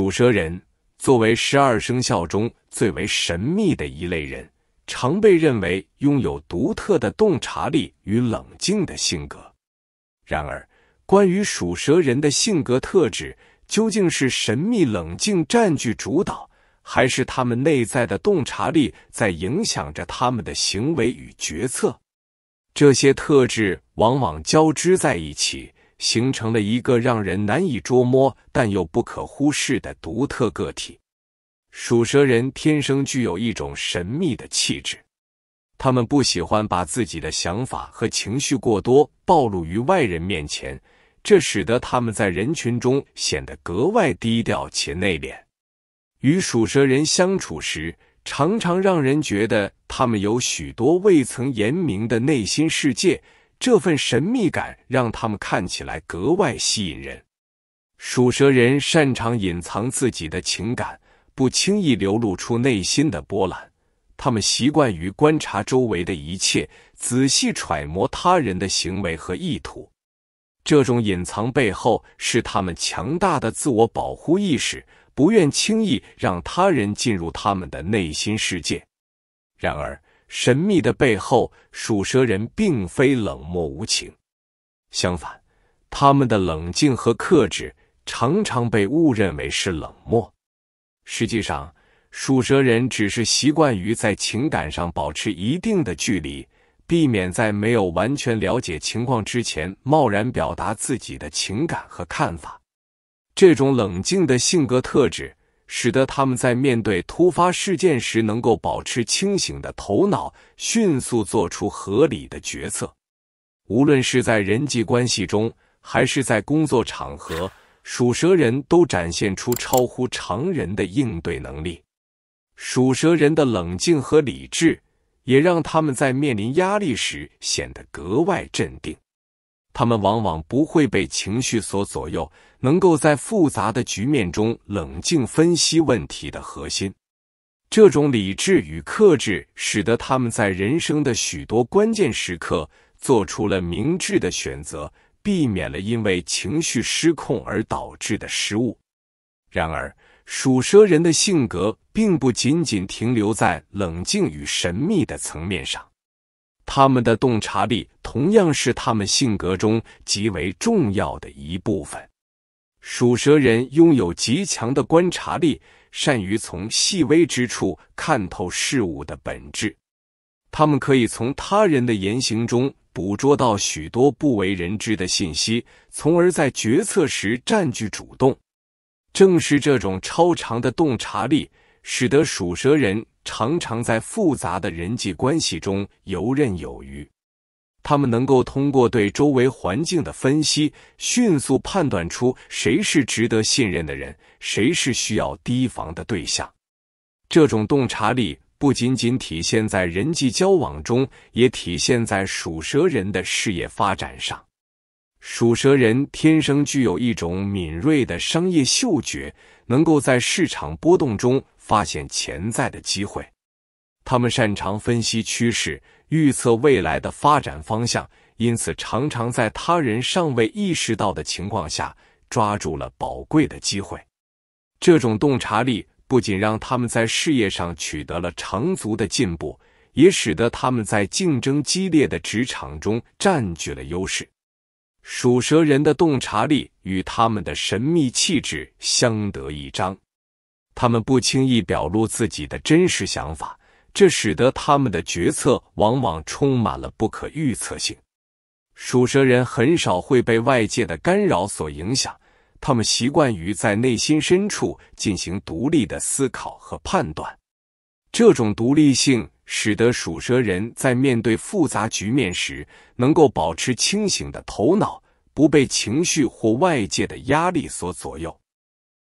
属蛇人作为十二生肖中最为神秘的一类人，常被认为拥有独特的洞察力与冷静的性格。然而，关于属蛇人的性格特质，究竟是神秘冷静占据主导，还是他们内在的洞察力在影响着他们的行为与决策？这些特质往往交织在一起。形成了一个让人难以捉摸但又不可忽视的独特个体。属蛇人天生具有一种神秘的气质，他们不喜欢把自己的想法和情绪过多暴露于外人面前，这使得他们在人群中显得格外低调且内敛。与属蛇人相处时，常常让人觉得他们有许多未曾言明的内心世界。这份神秘感让他们看起来格外吸引人。属蛇人擅长隐藏自己的情感，不轻易流露出内心的波澜。他们习惯于观察周围的一切，仔细揣摩他人的行为和意图。这种隐藏背后是他们强大的自我保护意识，不愿轻易让他人进入他们的内心世界。然而，神秘的背后，属蛇人并非冷漠无情。相反，他们的冷静和克制常常被误认为是冷漠。实际上，属蛇人只是习惯于在情感上保持一定的距离，避免在没有完全了解情况之前贸然表达自己的情感和看法。这种冷静的性格特质。使得他们在面对突发事件时能够保持清醒的头脑，迅速做出合理的决策。无论是在人际关系中，还是在工作场合，属蛇人都展现出超乎常人的应对能力。属蛇人的冷静和理智，也让他们在面临压力时显得格外镇定。他们往往不会被情绪所左右，能够在复杂的局面中冷静分析问题的核心。这种理智与克制，使得他们在人生的许多关键时刻做出了明智的选择，避免了因为情绪失控而导致的失误。然而，属蛇人的性格并不仅仅停留在冷静与神秘的层面上。他们的洞察力同样是他们性格中极为重要的一部分。属蛇人拥有极强的观察力，善于从细微之处看透事物的本质。他们可以从他人的言行中捕捉到许多不为人知的信息，从而在决策时占据主动。正是这种超长的洞察力，使得属蛇人。常常在复杂的人际关系中游刃有余，他们能够通过对周围环境的分析，迅速判断出谁是值得信任的人，谁是需要提防的对象。这种洞察力不仅仅体现在人际交往中，也体现在属蛇人的事业发展上。属蛇人天生具有一种敏锐的商业嗅觉，能够在市场波动中发现潜在的机会。他们擅长分析趋势，预测未来的发展方向，因此常常在他人尚未意识到的情况下抓住了宝贵的机会。这种洞察力不仅让他们在事业上取得了长足的进步，也使得他们在竞争激烈的职场中占据了优势。属蛇人的洞察力与他们的神秘气质相得益彰，他们不轻易表露自己的真实想法，这使得他们的决策往往充满了不可预测性。属蛇人很少会被外界的干扰所影响，他们习惯于在内心深处进行独立的思考和判断。这种独立性使得属蛇人在面对复杂局面时能够保持清醒的头脑，不被情绪或外界的压力所左右。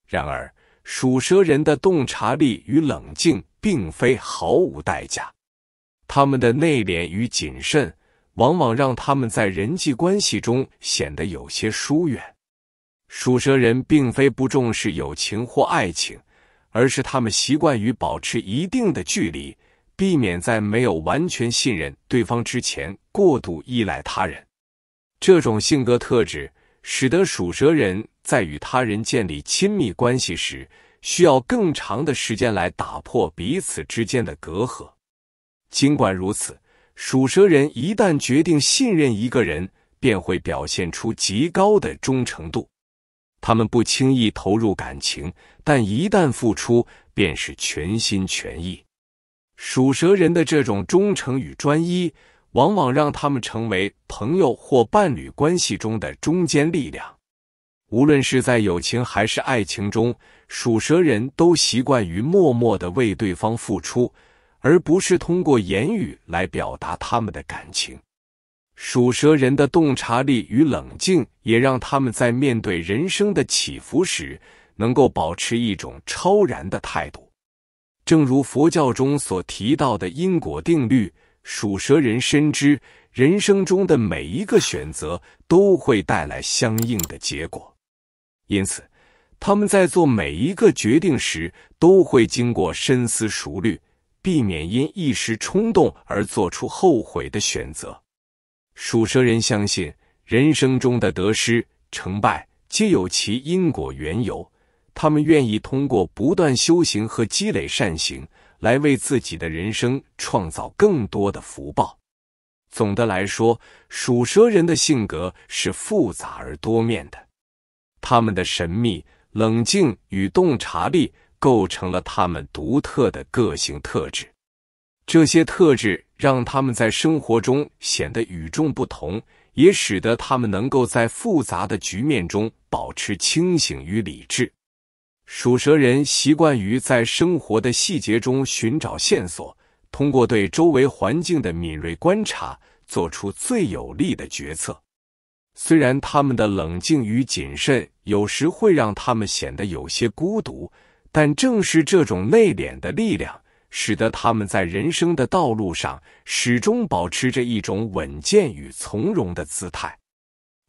然而，属蛇人的洞察力与冷静并非毫无代价，他们的内敛与谨慎往往让他们在人际关系中显得有些疏远。属蛇人并非不重视友情或爱情。而是他们习惯于保持一定的距离，避免在没有完全信任对方之前过度依赖他人。这种性格特质使得属蛇人在与他人建立亲密关系时需要更长的时间来打破彼此之间的隔阂。尽管如此，属蛇人一旦决定信任一个人，便会表现出极高的忠诚度。他们不轻易投入感情，但一旦付出，便是全心全意。属蛇人的这种忠诚与专一，往往让他们成为朋友或伴侣关系中的中坚力量。无论是在友情还是爱情中，属蛇人都习惯于默默的为对方付出，而不是通过言语来表达他们的感情。属蛇人的洞察力与冷静，也让他们在面对人生的起伏时，能够保持一种超然的态度。正如佛教中所提到的因果定律，属蛇人深知人生中的每一个选择都会带来相应的结果，因此他们在做每一个决定时，都会经过深思熟虑，避免因一时冲动而做出后悔的选择。属蛇人相信，人生中的得失、成败皆有其因果缘由。他们愿意通过不断修行和积累善行，来为自己的人生创造更多的福报。总的来说，属蛇人的性格是复杂而多面的。他们的神秘、冷静与洞察力，构成了他们独特的个性特质。这些特质。让他们在生活中显得与众不同，也使得他们能够在复杂的局面中保持清醒与理智。属蛇人习惯于在生活的细节中寻找线索，通过对周围环境的敏锐观察，做出最有利的决策。虽然他们的冷静与谨慎有时会让他们显得有些孤独，但正是这种内敛的力量。使得他们在人生的道路上始终保持着一种稳健与从容的姿态。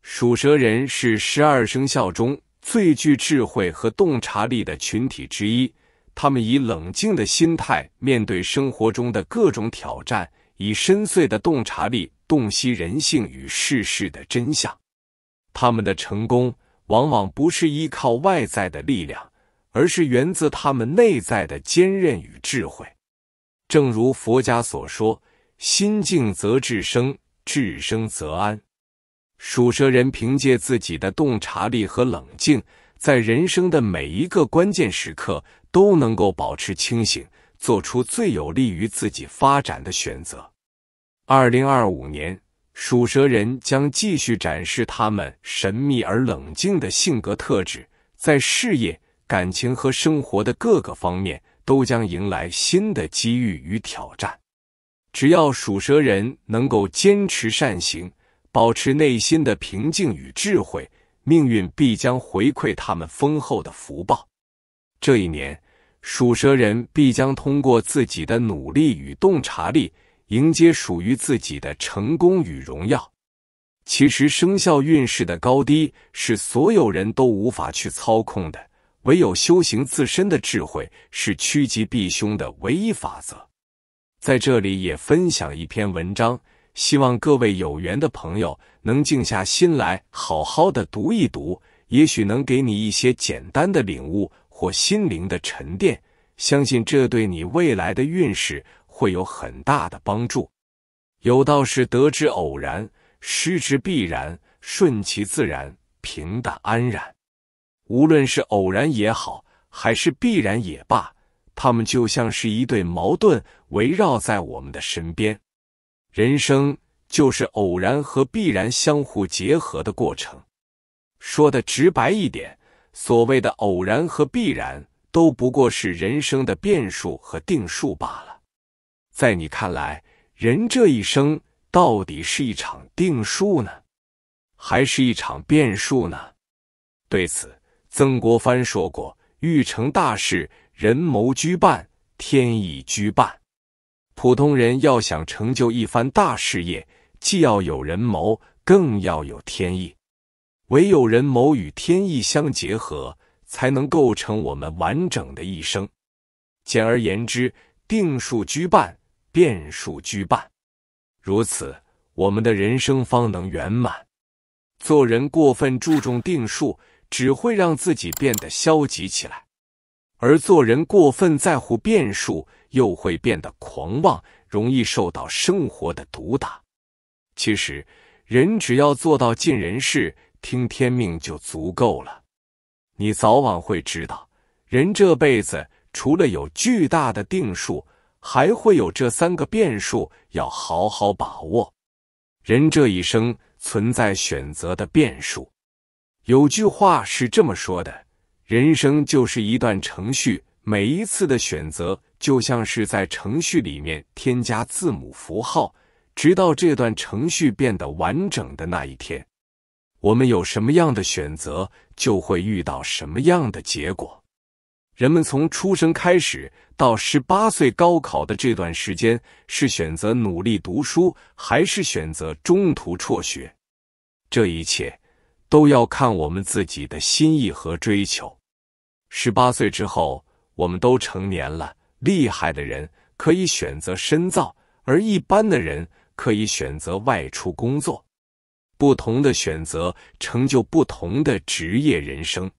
属蛇人是十二生肖中最具智慧和洞察力的群体之一。他们以冷静的心态面对生活中的各种挑战，以深邃的洞察力洞悉人性与世事的真相。他们的成功往往不是依靠外在的力量，而是源自他们内在的坚韧与智慧。正如佛家所说：“心静则智生，智生则安。”属蛇人凭借自己的洞察力和冷静，在人生的每一个关键时刻都能够保持清醒，做出最有利于自己发展的选择。二零二五年，属蛇人将继续展示他们神秘而冷静的性格特质，在事业、感情和生活的各个方面。都将迎来新的机遇与挑战。只要属蛇人能够坚持善行，保持内心的平静与智慧，命运必将回馈他们丰厚的福报。这一年，属蛇人必将通过自己的努力与洞察力，迎接属于自己的成功与荣耀。其实，生肖运势的高低是所有人都无法去操控的。唯有修行自身的智慧是趋吉避凶的唯一法则。在这里也分享一篇文章，希望各位有缘的朋友能静下心来好好的读一读，也许能给你一些简单的领悟或心灵的沉淀。相信这对你未来的运势会有很大的帮助。有道是得之偶然，失之必然，顺其自然，平淡安然。无论是偶然也好，还是必然也罢，他们就像是一对矛盾，围绕在我们的身边。人生就是偶然和必然相互结合的过程。说的直白一点，所谓的偶然和必然，都不过是人生的变数和定数罢了。在你看来，人这一生到底是一场定数呢，还是一场变数呢？对此。曾国藩说过：“欲成大事，人谋居半，天意居半。”普通人要想成就一番大事业，既要有人谋，更要有天意。唯有人谋与天意相结合，才能构成我们完整的一生。简而言之，定数居半，变数居半。如此，我们的人生方能圆满。做人过分注重定数。只会让自己变得消极起来，而做人过分在乎变数，又会变得狂妄，容易受到生活的毒打。其实，人只要做到尽人事、听天命就足够了。你早晚会知道，人这辈子除了有巨大的定数，还会有这三个变数，要好好把握。人这一生存在选择的变数。有句话是这么说的：人生就是一段程序，每一次的选择就像是在程序里面添加字母符号，直到这段程序变得完整的那一天。我们有什么样的选择，就会遇到什么样的结果。人们从出生开始到十八岁高考的这段时间，是选择努力读书，还是选择中途辍学？这一切。都要看我们自己的心意和追求。十八岁之后，我们都成年了。厉害的人可以选择深造，而一般的人可以选择外出工作。不同的选择，成就不同的职业人生。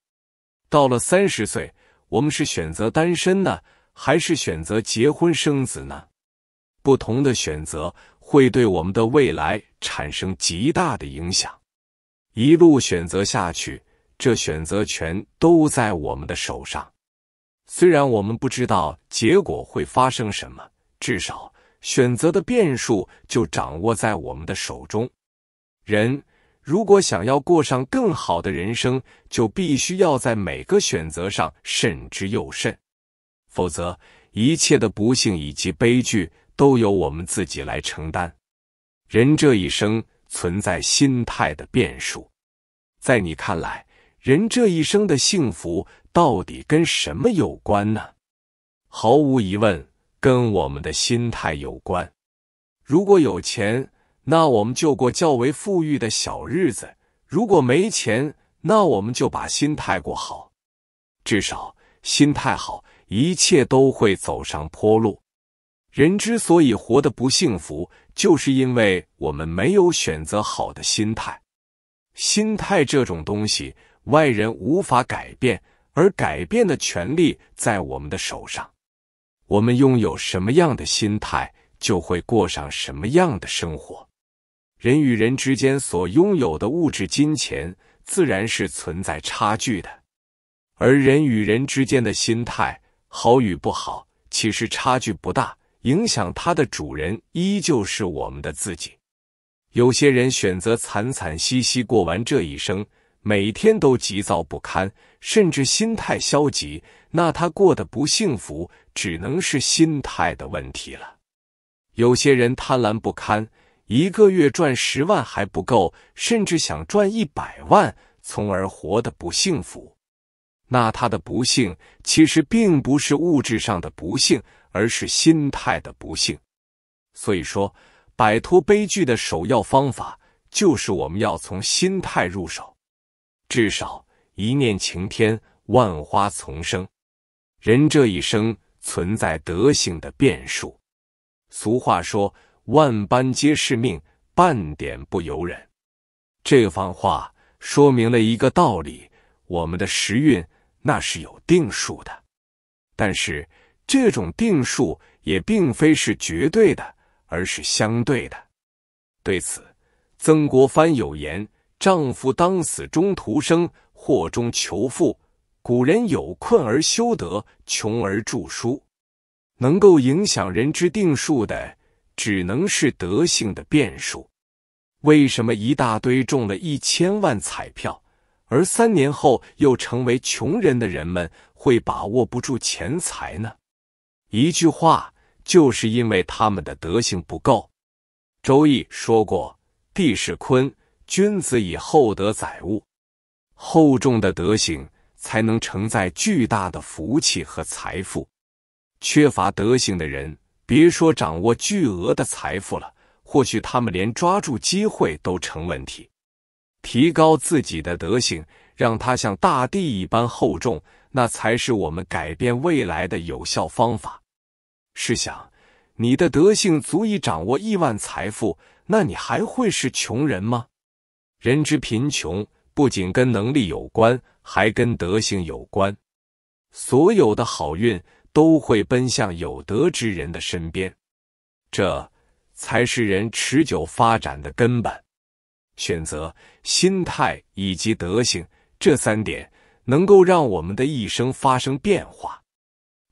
到了三十岁，我们是选择单身呢，还是选择结婚生子呢？不同的选择，会对我们的未来产生极大的影响。一路选择下去，这选择权都在我们的手上。虽然我们不知道结果会发生什么，至少选择的变数就掌握在我们的手中。人如果想要过上更好的人生，就必须要在每个选择上慎之又慎，否则一切的不幸以及悲剧都由我们自己来承担。人这一生。存在心态的变数，在你看来，人这一生的幸福到底跟什么有关呢？毫无疑问，跟我们的心态有关。如果有钱，那我们就过较为富裕的小日子；如果没钱，那我们就把心态过好。至少心态好，一切都会走上坡路。人之所以活得不幸福，就是因为我们没有选择好的心态，心态这种东西外人无法改变，而改变的权利在我们的手上。我们拥有什么样的心态，就会过上什么样的生活。人与人之间所拥有的物质金钱，自然是存在差距的，而人与人之间的心态好与不好，其实差距不大。影响它的主人依旧是我们的自己。有些人选择惨惨兮兮过完这一生，每天都急躁不堪，甚至心态消极，那他过得不幸福，只能是心态的问题了。有些人贪婪不堪，一个月赚十万还不够，甚至想赚一百万，从而活得不幸福，那他的不幸其实并不是物质上的不幸。而是心态的不幸，所以说，摆脱悲剧的首要方法就是我们要从心态入手。至少一念晴天，万花丛生。人这一生存在德性的变数。俗话说，万般皆是命，半点不由人。这番话说明了一个道理：我们的时运那是有定数的，但是。这种定数也并非是绝对的，而是相对的。对此，曾国藩有言：“丈夫当死中途生，祸中求富。古人有困而修德，穷而著书。能够影响人之定数的，只能是德性的变数。为什么一大堆中了一千万彩票，而三年后又成为穷人的人们，会把握不住钱财呢？”一句话，就是因为他们的德行不够。周易说过：“地势坤，君子以厚德载物。”厚重的德行才能承载巨大的福气和财富。缺乏德行的人，别说掌握巨额的财富了，或许他们连抓住机会都成问题。提高自己的德行，让它像大地一般厚重，那才是我们改变未来的有效方法。试想，你的德性足以掌握亿万财富，那你还会是穷人吗？人之贫穷不仅跟能力有关，还跟德性有关。所有的好运都会奔向有德之人的身边，这才是人持久发展的根本。选择、心态以及德性这三点，能够让我们的一生发生变化。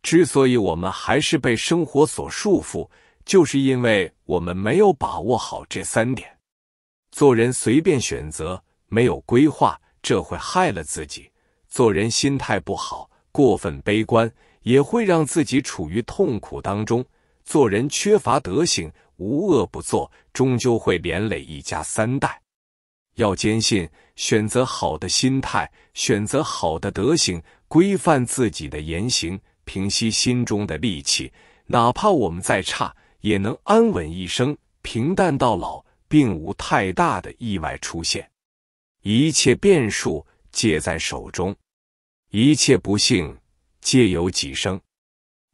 之所以我们还是被生活所束缚，就是因为我们没有把握好这三点：做人随便选择，没有规划，这会害了自己；做人心态不好，过分悲观，也会让自己处于痛苦当中；做人缺乏德行，无恶不作，终究会连累一家三代。要坚信，选择好的心态，选择好的德行，规范自己的言行。平息心中的戾气，哪怕我们再差，也能安稳一生，平淡到老，并无太大的意外出现。一切变数，皆在手中；一切不幸，皆有几生。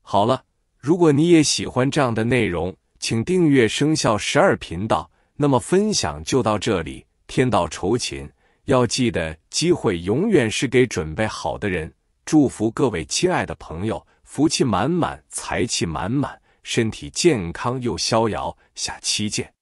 好了，如果你也喜欢这样的内容，请订阅生肖十二频道。那么，分享就到这里。天道酬勤，要记得，机会永远是给准备好的人。祝福各位亲爱的朋友，福气满满，财气满满，身体健康又逍遥。下期见。